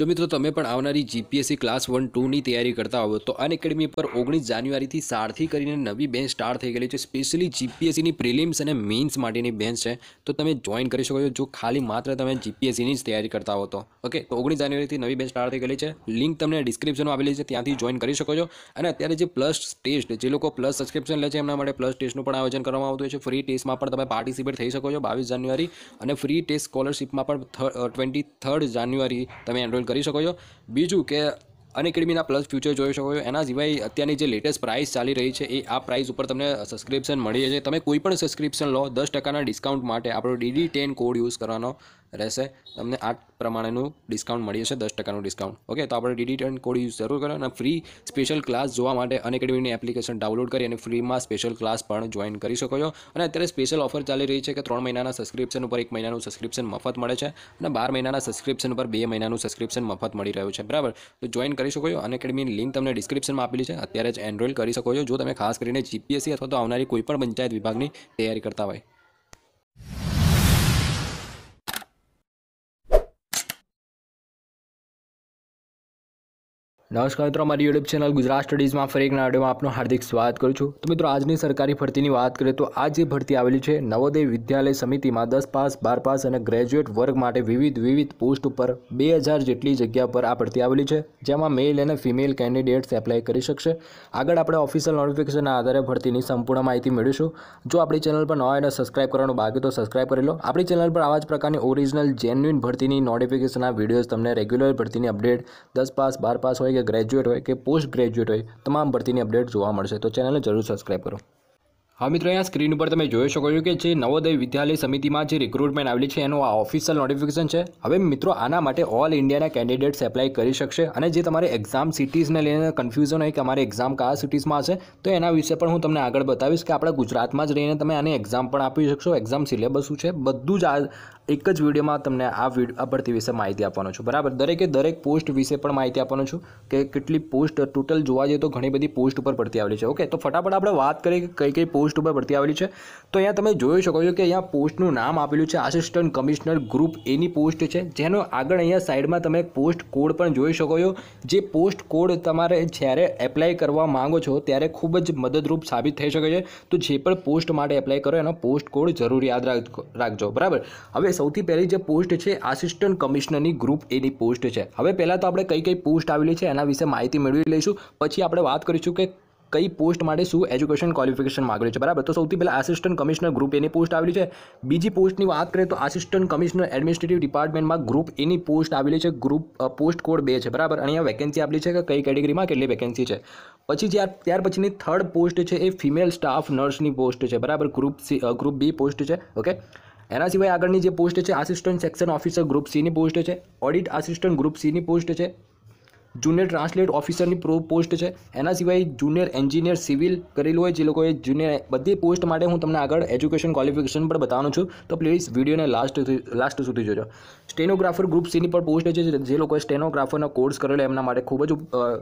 જો મિત્રો તમે પણ આવનારી જીપીએસસી ક્લાસ વન ટુની તૈયારી કરતા હોવ તો અન એકેડમી પર ઓગણીસ જાન્યુઆરીથી સારથી કરીને નવી બેન્ચ સ્ટાર્ટ થઈ ગયેલી છે સ્પેશિયલી જીપીએસસીની પ્રિલિમ્સ અને મેઇન્સ માટેની બેન્ચ છે તો તમે જોઈન કરી શકો છો જો ખાલી માત્ર તમે જીપીએસસીની જ તૈયારી કરતા હો તો ઓકે તો ઓગણીસ જાન્યુઆરીથી નવી બેન્ચ સ્ટાર્ટ થઈ ગયેલી છે લિંક તમને ડિસ્ક્રિપ્શનમાં આવેલી છે ત્યાંથી જોઈન કરી શકો છો અને અત્યારે જે પ્લસ ટેસ્ટ જે લોકો પ્લસ સબસ્ક્રિપ્શન લે છે એમના માટે પ્લસ ટેસ્ટનું પણ આયોજન કરવામાં આવતું છે ફ્રી ટેસ્ટમાં પણ તમે પાર્ટિસિપેટ થઈ શકો છો બાવીસ જાન્યુઆરી અને ફ્રી ટેસ્ટ સ્કોલરશિપમાં પણ ટ્વેન્ટી થર્ડ જાન્યુઆરી તમે એનરોલ કરી શકો છો બીજું કે અનએકેડમીના પ્લસ ફ્યુચર જોઈ શકો છો એના સિવાય અત્યારની જે લેટેસ્ટ પ્રાઇસ ચાલી રહી છે એ આ પ્રાઇસ ઉપર તમને સબસ્ક્રિપ્શન મળી છે તમે કોઈ પણ સબસ્ક્રિપ્શન લો દસ ટકાના ડિસ્કાઉન્ટ માટે આપણો ડીડી ટેન કોડ યુઝ કરવાનો રહેશે તમને આ પ્રમાણેનું ડિસ્કાઉન્ટ મળી જશે દસ ટકાનું ડિસ્કાઉન્ટ ઓકે તો આપણે ડીડી ટર્ન કોડ યુઝ જરૂર કરો અને ફ્રી સ્પેશિયલ ક્લાસ જોવા માટે અનએકેડમીની એપ્લિકેશન ડાઉનલોડ કરી અને ફ્રીમાં સ્પેશિયલ ક્લાસ પણ જોઈન કરી શકો છો અને અત્યારે સ્પેશિયલ ઓફર ચાલી રહી છે કે ત્રણ મહિનાના સબસ્ક્રિપ્શન ઉપર એક મહિનાનું સબસ્ક્રિપ્શન મફત મળે છે અને બાર મહિનાના સબસ્ક્રિપ્શન પર બે મહિનાનું સબસ્ક્રિપ્શન મફત મળી રહ્યું છે બરાબર તો જોઈન કરી શકો છો અનએકેડમીની લિંક તમને ડિસ્ક્રિપ્શનમાં આપેલી છે અત્યારે જ એનરોલ કરી શકો છો જો તમે ખાસ કરીને જીપીએસસી અથવા તો આવનારી કોઈપણ પંચાયત વિભાગની તૈયારી કરતા હોય નમસ્કાર મિત્રો અમારી યુટ્યુબ ચેનલ ગુજરાત સ્ટડીઝમાં ફરી એક નાડીઓમાં આપનું હાર્દિક સ્વાગત કરું છું તો મિત્રો આજની સરકારી ભરતીની વાત કરીએ તો આ જે ભરતી આવેલી છે નવોદય વિદ્યાલય સમિતિમાં દસ પાસ બાર પાસ અને ગ્રેજ્યુએટ વર્ગ માટે વિવિધ વિવિધ પોસ્ટ ઉપર બે હજાર જેટલી જગ્યા પર આ ભરતી આવેલી છે જેમાં મેલ અને ફિમેલ કેન્ડિડેટ્સ એપ્લાય કરી શકશે આગળ આપણે ઓફિશિયલ નોટિફિકેશનના આધારે ભરતીની સંપૂર્ણ માહિતી મેળવીશું જો આપણી ચેનલ પર ન હોય અને સબસ્ક્રાઇબ કરવાનું બાકી તો સબસ્ક્રાઇબ કરી લો આપણી ચેનલ પર આવા જ પ્રકારની ઓરિજિનલ જેન્યુઇન ભરતીની નોટિફિકેશનના વિડીયોઝ તમને રેગ્યુલર ભરતીની અપડેટ દસ પાસ બાર પાસ હોય કે ગ્રેજ્યુએટ હોય કે પોસ્ટ ગ્રેજ્યુએટ હોય તમામ ભરતીની અપડેટ જોવા મળશે તો ચેનલને જરૂર સબસ્ક્રાઈબ કરો હા મિત્રો અહીંયા સ્ક્રીન ઉપર તમે જોઈ શકો છો કે જે નવોદય વિદ્યાલય સમિતિમાં જે રિક્રુટમેન્ટ આવેલી છે એનું આ ઓફિશિયલ નોટિફિકેશન છે હવે મિત્રો આના માટે ઓલ ઇન્ડિયાના કેન્ડિડેટ્સ એપ્લાય કરી શકશે અને જે તમારે એક્ઝામ સિટીઝને લઈને કન્ફ્યુઝન હોય કે અમારે એક્ઝામ કયા સિટીઝમાં છે તો એના વિશે પણ હું તમને આગળ બતાવીશ કે આપણા ગુજરાતમાં જ રહીને તમે આને એક્ઝામ પણ આપી શકશો એક્ઝામ સિલેબસ શું છે બધું જ એક જ વિડીયોમાં તમને આ આ ભરતી વિશે માહિતી આપવાનો છું બરાબર દરેકે દરેક પોસ્ટ વિશે પણ માહિતી આપવાનો છું કે કેટલી પોસ્ટ ટોટલ જોવા જઈએ તો ઘણી બધી પોસ્ટ ઉપર ભરતી આવેલી છે ઓકે તો ફટાફટ આપણે વાત કરીએ કે કઈ કઈ પોસ્ટ ઉપર ભરતી આવેલી છે તો અહીંયા તમે જોઈ શકો છો કે અહીંયા પોસ્ટનું નામ આપેલું છે આસિસ્ટન્ટ કમિશનર ગ્રુપ એની પોસ્ટ છે જેનો આગળ અહીંયા સાઈડમાં તમે પોસ્ટ કોડ પણ જોઈ શકો છો જે પોસ્ટ કોડ તમારે જ્યારે એપ્લાય કરવા માંગો છો ત્યારે ખૂબ જ મદદરૂપ સાબિત થઈ શકે છે તો જે પણ પોસ્ટ માટે એપ્લાય કરો એનો પોસ્ટ કોડ જરૂર યાદ રાખજો બરાબર હવે સૌથી પહેલી જે પોસ્ટ છે આસિસ્ટન્ટ કમિશનરની ગ્રુપ એની પોસ્ટ છે હવે પહેલાં તો આપણે કઈ કઈ પોસ્ટ આવેલી છે એના વિશે માહિતી મેળવી લઈશું પછી આપણે વાત કરીશું કે કઈ પોસ્ટ માટે શું એજ્યુકેશન ક્વોલિફિકેશન માગેલું છે બરાબર તો સૌથી પહેલાં આસિસ્ટન્ટ કમિશનર ગ્રુપ એની પોસ્ટ આવેલી છે બીજી પોસ્ટની વાત કરીએ તો આસિસ્ટન્ટ કમિશનર એડમિનિસ્ટ્રેટિવ ડિપાર્ટમેન્ટમાં ગ્રુપ એની પોસ્ટ આવેલી છે ગ્રુપ પોસ્ટ કોડ બે છે બરાબર અહીંયા વેકેન્સી આપેલી છે કે કઈ કેટેગરીમાં કેટલી વેકેન્સી છે પછી જ્યાં ત્યાર પછીની થર્ડ પોસ્ટ છે એ ફિમેલ સ્ટાફ નર્સની પોસ્ટ છે બરાબર group C group B post છે ઓકે એના સિવાય આગળની જે પોસ્ટ છે આસિસ્ટન્ટ સેક્શન ઓફિસર ગ્રુપ સીની પોસ્ટ છે ઓડિટ આસિસ્ટન્ટ ગ્રુપ સીની પોસ્ટ છે જુનિયર ટ્રાન્સલેટ ઓફિસરની પ્રો પોસ્ટ છે એના સિવાય જુનિયર એન્જિનિયર સિવિલ કરેલું હોય જે લોકોએ જુનિયર બધી પોસ્ટ માટે હું તમને આગળ એજ્યુકેશન ક્વોલિફિકેશન પર બતાવું છું તો પ્લીઝ વિડીયોને લાસ્ટ લાસ્ટ સુધી જોજો સ્ટેનોગ્રાફર ગ્રુપ સીની પણ પોસ્ટ છે જે લોકોએ સ્ટેનોગ્રાફરનો કોર્સ કરેલો એમના માટે ખૂબ જ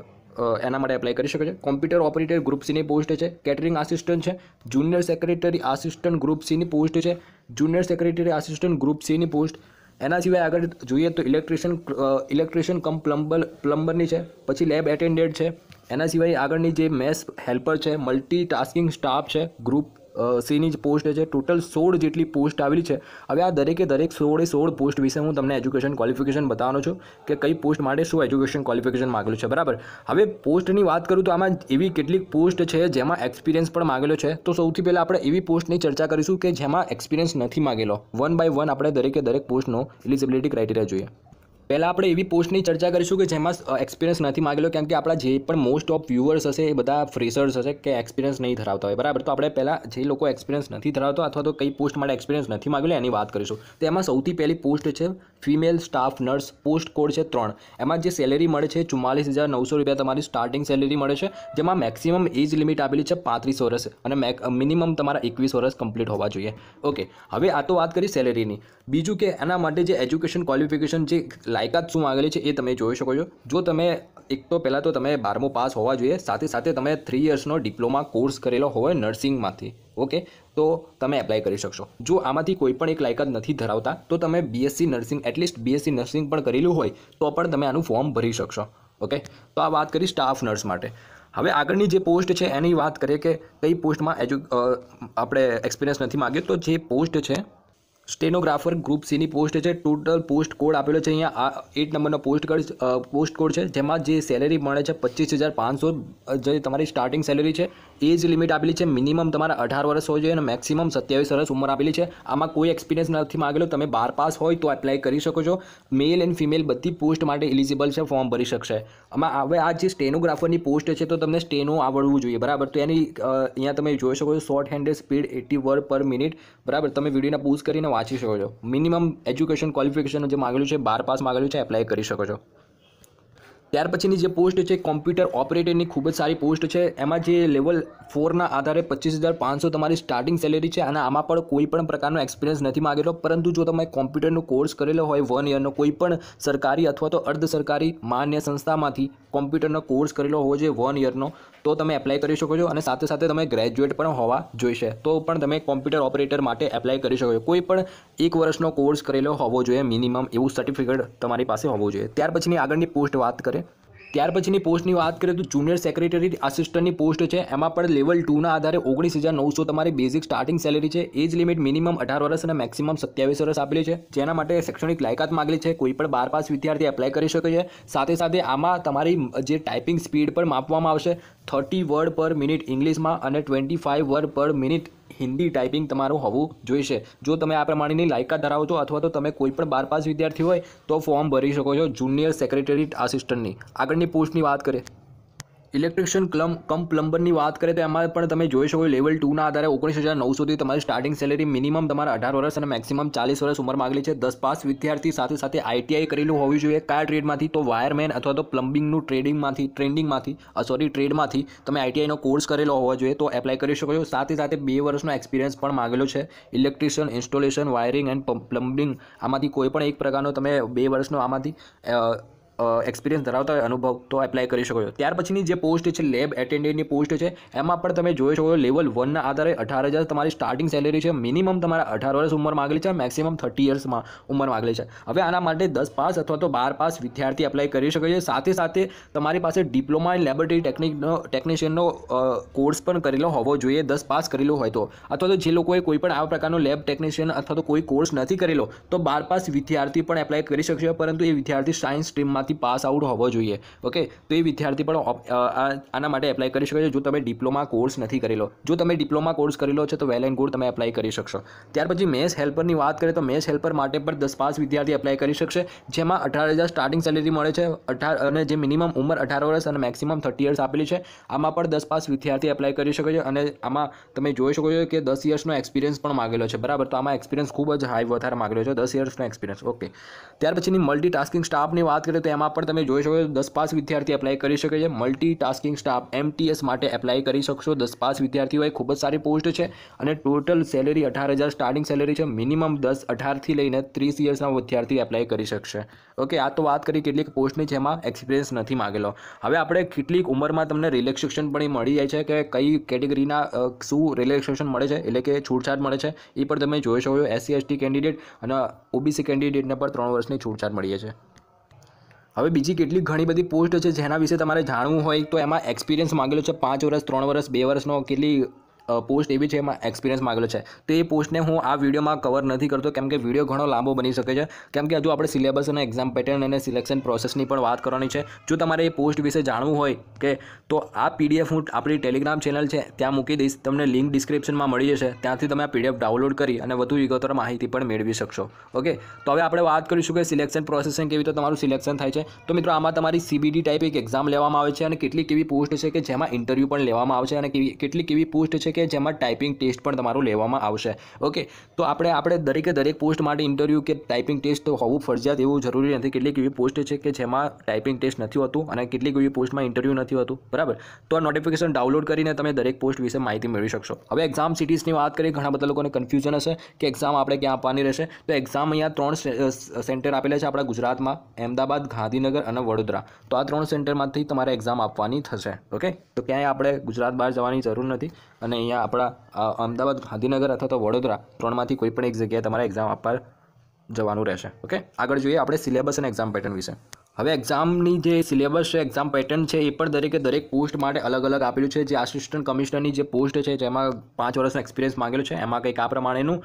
એના માટે એપ્લાય કરી શકે છે કોમ્પ્યુટર ઓપરેટર ગ્રુપ સીની પોસ્ટ છે કેટરિંગ આસિસ્ટન્ટ છે જુનિયર સેક્રેટરી આસિસ્ટન્ટ ગ્રુપ સીની પોસ્ટ છે જુનિયર સેક્રેટરી આસિસ્ટન્ટ ગ્રુપ સીની પોસ્ટ એના સિવાય આગળ જોઈએ તો ઇલેક્ટ્રિશિયન ઇલેક્ટ્રિશિયન કમ પ્લમ્બર પ્લમ્બરની છે પછી લેબ એટેન્ડેડ છે એના સિવાય આગળની જે મેસ હેલ્પર છે મલ્ટી ટાસ્કિંગ સ્ટાફ છે ગ્રુપ સીની જ પોસ્ટ છે ટોટલ સોળ જેટલી પોસ્ટ આવેલી છે હવે આ દરેકે દરેક સોળે સોળ પોસ્ટ વિશે હું તમને એજ્યુકેશન ક્વોલિફિકેશન બતાવવાનું છું કે કઈ પોસ્ટ માટે શું એજ્યુકેશન ક્વોલિફિકેશન માગેલું છે બરાબર હવે પોસ્ટની વાત કરું તો આમાં એવી કેટલીક પોસ્ટ છે જેમાં એક્સપિરિયન્સ પણ માગેલો છે તો સૌથી પહેલાં આપણે એવી પોસ્ટની ચર્ચા કરીશું કે જેમાં એક્સપિરિયન્સ નથી માગેલો વન બાય વન આપણે દરેકે દરેક પોસ્ટનો એલિજિબિલિટી ક્રાઇટેરિયા જોઈએ પહેલાં આપણે એવી પોસ્ટની ચર્ચા કરીશું કે જેમાં એક્સપિરિયન્સ નથી માગેલો કેમ કે આપણા જે પણ મોસ્ટ ઓફ વ્યુઅર્સ હશે એ બધા ફ્રેશર્સ હશે કે એક્સપિરિયન્સ નહીં ધરાવતા હોય બરાબર તો આપણે પહેલાં જે લોકો એક્સપિરિયન્સ નથી ધરાવતા અથવા તો કઈ પોસ્ટ માટે એક્સપિરિયન્સ નથી માગેલો એની વાત કરીશું તો એમાં સૌથી પહેલી પોસ્ટ છે female staff nurse post code છે ત્રણ એમાં જે સેલેરી મળે છે ચુમ્માલીસ હજાર નવસો રૂપિયા તમારી સ્ટાર્ટિંગ સેલેરી મળે છે જેમાં મેક્સિમમ એજ લિમિટ આપેલી છે પાંત્રીસ વર્ષ અને મેક મિનિમમ તમારા એકવીસ વર્ષ કમ્પ્લીટ હોવા જોઈએ ઓકે હવે આ તો વાત કરી સેલેરીની બીજું કે એના માટે જે એજ્યુકેશન ક્વોલિફિકેશન જે લાયકાત શું માંગેલી છે એ તમે જોઈ શકો છો જો તમે એક તો પહેલાં તો તમે બારમો પાસ હોવા જોઈએ સાથે સાથે તમે થ્રી યર્સનો ડિપ્લોમા કોર્સ કરેલો હોય નર્સિંગમાંથી ઓકે તો તમે એપ્લાય કરી શકશો જો આમાંથી કોઈ પણ એક લાયકાત નથી ધરાવતા તો તમે BSc nursing at least BSc nursing પણ કરેલું હોય તો પણ તમે આનું ફોર્મ ભરી શકશો ઓકે તો આ વાત કરી સ્ટાફ નર્સ માટે હવે આગળની જે પોસ્ટ છે એની વાત કરીએ કે કઈ પોસ્ટમાં એજ્યુ આપણે એક્સપિરિયન્સ નથી માગ્યો તો જે પોસ્ટ છે સ્ટેનોગ્રાફર ગ્રુપ સીની પોસ્ટ છે ટોટલ પોસ્ટ કોડ આપેલો છે અહીંયા આ એટ નંબરનો પોસ્ટ કોડ પોસ્ટ કોડ છે જેમાં જે સેલેરી મળે છે પચીસ હજાર પાંચસો જે તમારી સ્ટાર્ટિંગ સેલેરી છે એજ લિમિટ આપેલી છે મિનિમમ તમારે અઢાર વર્ષ હોય જોઈએ અને મેક્સિમમ સત્યાવીસ વર્ષ ઉંમર આપેલી છે આમાં કોઈ એક્સપિરિયન્સ નથી માગેલો તમે બાર પાસ હોય તો એપ્લાય કરી શકો છો મેલ એન્ડ ફિમેલ બધી પોસ્ટ માટે એલિજિબલ છે ફોર્મ ભરી શકશે આમાં હવે આ જે સ્ટેનોગ્રાફરની પોસ્ટ છે તો તમને સ્ટેનો આવડવું જોઈએ બરાબર તો એની અહીંયા તમે જોઈ શકો છો short handed speed eighty word per minute બરાબર તમે વિડીયોના પોઝ કરીને તમે વાંચી શકો છો મિનિમમ એજ્યુકેશન ક્વોલિફિકેશન જે માગેલું છે બાર પાસ માગેલું છે એપ્લાય કરી શકો છો ત્યાર પછીની જે પોસ્ટ છે કોમ્પ્યુટર ઓપરેટરની ખૂબ જ સારી પોસ્ટ છે એમાં જે લેવલ ફોરના આધારે પચીસ હજાર પાંચસો તમારી સ્ટાર્ટિંગ સેલેરી છે અને આમાં પણ કોઈ પણ પ્રકારનો એક્સપિરિયન્સ નથી માગેલો પરંતુ જો તમે કોમ્પ્યુટરનો કોર્સ કરેલો હોય વન યરનો કોઈ પણ સરકારી અથવા તો અર્ધ સરકારી માન્ય સંસ્થામાંથી કોમ્પ્યુટરનો કોર્સ કરેલો હોવો જોઈએ વન યરનો તો તમે એપ્લાય કરી શકો છો અને સાથે સાથે તમે ગ્રેજ્યુએટ પણ હોવા જોઈશે તો પણ તમે કોમ્પ્યુટર ઓપરેટર માટે એપ્લાય કરી શકો છો કોઈ પણ એક વર્ષનો કોર્સ કરેલો હોવો જોઈએ મિનિમમ એવું સર્ટિફિકેટ તમારી પાસે હોવું જોઈએ ત્યાર પછીની આગળની પોસ્ટ વાત કરે ત્યાર પછીની પોસ્ટની વાત કરીએ તો જુનિયર સેક્રેટરી આસિસ્ટન્ટની પોસ્ટ છે એમાં પણ લેવલ ટુના આધારે ઓગણીસ હજાર નવસો તમારી બેઝિક સ્ટાર્ટિંગ સેલેરી છે એજ લિમિટ મિનિમમ અઢાર વર્ષ અને મેક્સિમમ સત્યાવીસ વર્ષ આપેલી છે જેના માટે શૈક્ષણિક લાયકાત માગલી છે કોઈ પણ બાર પાસ વિદ્યાર્થી એપ્લાય કરી શકે છે સાથે સાથે આમાં તમારી જે ટાઈપિંગ સ્પીડ પણ માપવામાં આવશે થર્ટી વર્ડ પર મિનિટ ઇંગ્લિશમાં અને twenty five word per minute Hindi typing તમારું હોવું જોઈશે જો તમે આ પ્રમાણેની લાયકાત ધરાવો છો અથવા તો તમે કોઈ પણ બાર પાસ વિદ્યાર્થી હોય તો ફોર્મ ભરી શકો છો જુનિયર સેક્રેટરી આસિસ્ટન્ટની આગળની પોસ્ટની વાત કરીએ ઇલેક્ટ્રિશિયન ક્લમ કમ પ્લમ્બરની વાત કરીએ તો એમાં પણ તમે જોઈ શકો લેવલ ટુના આધારે ઓગણીસ હજાર નવસોથી તમારી સ્ટાર્ટિંગ સેલેરી મિનિમમ તમારે અઢાર વર્ષ અને મેક્સિમમ ચાલીસ વર્ષ ઉંમર માગેલી છે દસ પાસ વિદ્યાર્થી સાથે સાથે આઈટીઆઈ કરેલું હોવી જોઈએ કયા ટ્રેડમાંથી તો વાયરમેન અથવા તો પ્લમ્બિંગનું ટ્રેડિંગમાંથી ટ્રેન્ડિંગમાંથી સોરી ટ્રેડમાંથી તમે આઈટીઆઈનો કોર્સ કરેલો હોવો જોઈએ તો એપ્લાય કરી શકો છો સાથે સાથે બે વર્ષનો એક્સપિરિયન્સ પણ માગેલો છે electrician installation wiring and plumbing આમાંથી કોઈ પણ એક પ્રકારનો તમે બે વર્ષનો આમાંથી એક્સપિરિયન્સ ધરાવતા હોય અનુભવ તો એપ્લાય કરી શકો છો ત્યાર પછીની જે પોસ્ટ છે લેબ એટેન્ડન્ટની પોસ્ટ છે એમાં પણ તમે જોઈ શકો છો લેવલ વનના આધારે અઢાર હજાર તમારી સ્ટાર્ટિંગ સેલેરી છે મિનિમમ તમારા અઢાર વર્ષ ઉંમર માગેલી છે મેક્સિમમ થર્ટી યર્સમાં ઉંમર માગેલી છે હવે આના માટે દસ પાસ અથવા તો બાર પાસ વિદ્યાર્થી એપ્લાય કરી શકે છે સાથે સાથે તમારી પાસે ડિપ્લોમા ઇન લેબોરેટરી ટેકનિકનો ટેકનિશિયનનો કોર્સ પણ કરેલો હોવો જોઈએ દસ પાસ કરેલો હોય તો અથવા તો જે લોકોએ કોઈ પણ આવા પ્રકારનો લેબ ટેકનિશિયન અથવા તો કોઈ કોર્સ નથી કરેલો તો બાર પાસ વિદ્યાર્થી પણ એપ્લાય કરી શકશે પરંતુ એ વિદ્યાર્થી સાયન્સ સ્ટ્રીમમાં ડિપ્લોમાથી પાસ આઉટ હોવો જોઈએ ઓકે તો એ વિદ્યાર્થી પણ આના માટે એપ્લાય કરી શકે છે જો તમે ડિપ્લોમા કોર્સ નથી કરેલો જો તમે ડિપ્લોમા કોર્સ કરેલો છે તો વેલ એન્ડ ગુડ તમે એપ્લાય કરી શકશો ત્યાર પછી મેસ હેલ્પરની વાત કરીએ તો મેસ હેલ્પર માટે પણ દસ પાંચ વિદ્યાર્થી એપ્લાય કરી શકશે જેમાં અઢાર હજાર સ્ટાર્ટિંગ સેલેરી મળે છે અઢાર અને જે મિનિમમ ઉંમર અઢાર વર્ષ અને મેક્સિમમ થર્ટી યર્સ આપેલી છે આમાં પણ દસ પાંચ વિદ્યાર્થી એપ્લાય કરી શકે છે અને આમાં તમે જોઈ શકો છો કે દસ યર્સનો એક્સપિરિયન્સ પણ માગેલો છે બરાબર તો આમાં એક્સપિરિયન્સ ખૂબ જ હાઈ વધારે માગેલો છે દસ યર્સનો એક્સપિરિયન્સ ઓકે ત્યાર પછીની મલ્ટી મલ્ટીટાસ્કિંગ સ્ટાફની વાત કરીએ તો એમાં પણ તમે જોઈ શકો છો દસ પાસ વિદ્યાર્થી એપ્લાય કરી શકે છે મલ્ટી ટાસ્કિંગ સ્ટાફ એમટીએસ માટે એપ્લાય કરી શકશો દસ પાસ વિદ્યાર્થીઓ એ ખૂબ જ સારી પોસ્ટ છે અને ટોટલ સેલેરી અઢાર હજાર સ્ટાર્ટિંગ સેલેરી છે મિનિમમ દસ અઢારથી લઈને ત્રીસ યર્સના વિદ્યાર્થી એપ્લાય કરી શકશે ઓકે આ તો વાત કરી કેટલીક પોસ્ટની છે એમાં એક્સપિરિયન્સ નથી માગેલો હવે આપણે કેટલીક ઉંમરમાં તમને રિલેક્સેશન પણ મળી જાય છે કે કઈ કેટેગરીના શું રિલેક્સેશન મળે છે એટલે કે છૂટછાટ મળે છે એ પણ તમે જોઈ શકો છો એસસી એસટી કેન્ડિડેટ અને ઓબીસી કેન્ડિડેટને પણ ત્રણ વર્ષની છૂટછાટ મળીએ છે હવે બીજી કેટલી ઘણી બધી પોસ્ટ છે જેના વિશે તમારે જાણવું હોય તો એમાં એક્સપિરિયન્સ માગેલો છે પાંચ વર્ષ ત્રણ વર્ષ બે વર્ષનો કેટલી પોસ્ટ એવી છે એમાં એક્સપિરિયન્સ માગેલો છે તો એ પોસ્ટને હું આ વિડીયોમાં કવર નથી કરતો કેમ કે વિડીયો ઘણો લાંબો બની શકે છે કેમ કે હજુ આપણે સિલેબસ અને એક્ઝામ પેટર્ન અને સિલેક્શન પ્રોસેસની પણ વાત કરવાની છે જો તમારે એ પોસ્ટ વિશે જાણવું હોય કે તો આ પીડીએફ હું આપણી ટેલિગ્રામ ચેનલ છે ત્યાં મૂકી દઈશ તમને લિંક ડિસ્ક્રિપ્શનમાં મળી જશે ત્યાંથી તમે આ પીડીએફ ડાઉનલોડ કરી અને વધુ વિગતવાર માહિતી પણ મેળવી શકશો ઓકે તો હવે આપણે વાત કરીશું કે સિલેક્શન પ્રોસેસિંગ કેવી રીતે તમારું સિલેક્શન થાય છે તો મિત્રો આમાં તમારી સીબીડી ટાઈપ એક એક્ઝામ લેવામાં આવે છે અને કેટલીક એવી પોસ્ટ છે કે જેમાં ઇન્ટરવ્યૂ પણ લેવામાં આવે છે અને કેટલીક એવી પોસ્ટ છે કે જેમાં ટાઈપિંગ ટેસ્ટ પણ તમારું લેવામાં આવશે ઓકે તો આપણે આપણે દરેકે દરેક પોસ્ટ માટે ઇન્ટરવ્યૂ કે ટાઈપિંગ ટેસ્ટ હોવું ફરજિયાત એવું જરૂરી નથી કેટલીક એવી પોસ્ટ છે કે જેમાં ટાઈપિંગ ટેસ્ટ નથી હોતું અને કેટલીક એવી પોસ્ટમાં ઇન્ટરવ્યૂ નથી હોતું બરાબર તો આ નોટિફિકેશન ડાઉનલોડ કરીને તમે દરેક પોસ્ટ વિશે માહિતી મેળવી શકશો હવે એક્ઝામ સિટીઝની વાત કરીએ ઘણા બધા લોકોને કન્ફ્યુઝન હશે કે એક્ઝામ આપણે ક્યાં આપવાની રહેશે તો એક્ઝામ અહીંયા ત્રણ સેન્ટર આપેલા છે આપણા ગુજરાતમાં અમદાવાદ ગાંધીનગર અને વડોદરા તો આ ત્રણ સેન્ટરમાંથી તમારે એક્ઝામ આપવાની થશે ઓકે તો ક્યાંય આપણે ગુજરાત બહાર જવાની જરૂર નથી અને અહીંયા આપણા અમદાવાદ ગાંધીનગર અથવા તો વડોદરા ત્રણમાંથી કોઈ પણ એક જગ્યાએ તમારે એક્ઝામ આપવા જવાનું રહેશે ઓકે આગળ જોઈએ આપણે સિલેબસ અને એક્ઝામ પેટર્ન વિશે હવે એક્ઝામની જે સિલેબસ છે એક્ઝામ પેટર્ન છે એ પણ દરેકે દરેક પોસ્ટ માટે અલગ અલગ આપેલું છે જે આસિસ્ટન્ટ કમિશનરની જે પોસ્ટ છે જેમાં પાંચ વર્ષનો એક્સપિરિયન્સ માંગેલો છે એમાં કંઈક આ પ્રમાણેનું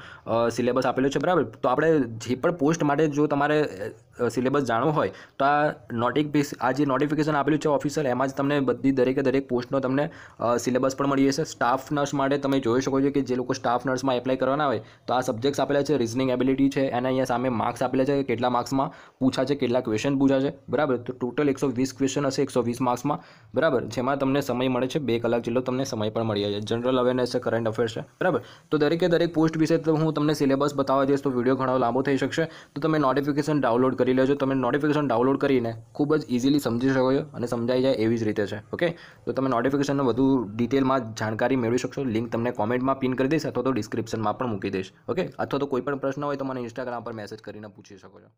સિલેબસ આપેલું છે બરાબર તો આપણે જે પણ પોસ્ટ માટે જો તમારે સિલેબસ જાણવો હોય તો આ નોટિફિકેશન આ જે નોટિફિકેશન આપેલું છે ઓફિસર એમાં જ તમને બધી દરેકે દરેક પોસ્ટનો તમને સિલેબસ પણ મળી જશે સ્ટાફ નર્સ માટે તમે જોઈ શકો છો કે જે લોકો સ્ટાફ નર્સમાં એપ્લાય કરવાના હોય તો આ સબ્જેક્ટ્સ આપેલા છે રિઝનિંગ એબિલિટી છે એના અહીંયા સામે માર્ક્સ આપેલા છે કે કેટલા માર્ક્સમાં પૂછા છે કેટલા ક્વેશ્ચન પૂછા છે બરાબર તો ટોટલ એકસો વીસ ક્વેશ્ચન હશે એકસો વીસ માર્ક્સમાં બરાબર જેમાં તમને સમય મળે છે બે કલાક જેટલો તમને સમય પણ મળી જાય જનરલ અવેરનેસ છે કરંટ અફેર્સ છે બરાબર તો દરેકે દરેક પોસ્ટ વિશે તો હું તમને સિલેબસ બતાવવા જઈશ તો વિડીયો ઘણો લાંબો થઈ શકશે તો તમે નોટિફિકેશન ડાઉનલોડ કરી કરી લેજો તમે નોટિફિકેશન ડાઉનલોડ કરીને ખૂબ જ ઇઝીલી સમજી શકો છો અને સમજાઈ જાય એવી જ રીતે છે ઓકે તો તમે નોટિફિકેશનનો વધુ ડિટેલમાં જાણકારી મેળવી શકશો લિંક તમને કોમેન્ટમાં પિન કરી દઈશ અથવા તો ડિસ્ક્રિપ્શનમાં પણ મૂકી દઈશ ઓકે અથવા તો કોઈ પણ પ્રશ્ન હોય તો મને ઇન્સ્ટાગ્રામ પર મેસેજ કરીને પૂછી શકો છો